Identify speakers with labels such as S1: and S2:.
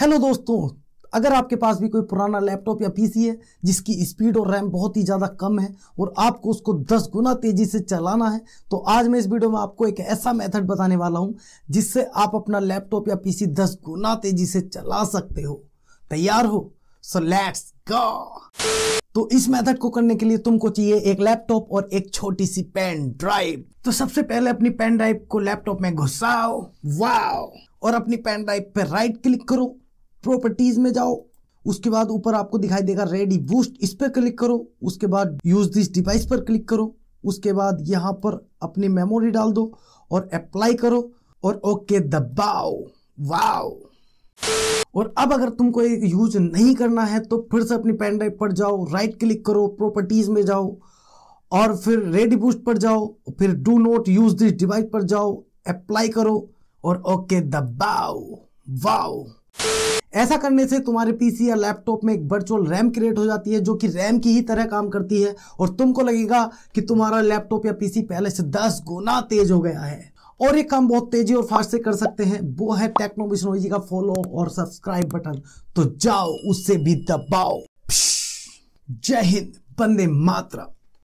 S1: hello दोस्तों अगर आपके पास भी कोई पुराना लैपटॉप या पीसी है जिसकी स्पीड और रैम बहुत ही ज़्यादा कम है और आपको उसको 10 गुना तेज़ी से चलाना है तो आज मैं इस वीडियो में आपको एक ऐसा मेथड बताने वाला हूँ जिससे आप अपना लैपटॉप या पीसी 10 गुना तेज़ी से चला सकते हो तैयार हो सो लेट्स गो तो इस मेथड को करने के लिए तुमको चाहिए एक लैपटॉप और एक छोटी सी पेन ड्राइव तो सबसे पहले अपनी पेन ड्राइव को लैपटॉप में घुसाओ वाओ और अपनी पेन ड्राइव पर राइट क्लिक करो प्रॉपर्टीज में जाओ उसके बाद ऊपर आपको दिखाई देगा रेडी बूस्ट इस पर क्लिक करो उसके बाद यूज दिस डिवाइस पर क्लिक करो उसके बाद यहाँ पर अपनी मेमोरी डाल दो और अप्लाई करो और ओके दबाओ वाओ और अब अगर तुमको ये यूज नहीं करना है तो फिर से अपनी पेन ड्राइव पर जाओ राइट क्लिक करो प्रॉपर्टीज में जाओ और फिर रेडी बूस्ट पर जाओ फिर do not use this device पर जाओ अप्लाई करो और ओके दबाओ वाओ ऐसा करने से तुम्हारे पीसी या लैपटॉप में एक वर्चुअल रैम क्रिएट हो जाती है जो कि रैम की ही तरह काम करती है और तुमको लगेगा कि तुम्हारा लैपटॉप या पीसी पहले से दस गुना तेज हो गया है और ये काम बहुत तेजी और फास्ट से कर सकते हैं वो है टेक्नो का फॉलो और सब्सक्राइब बटन तो जाओ उससे भी दबाओ जय हिंद बंदे मातरम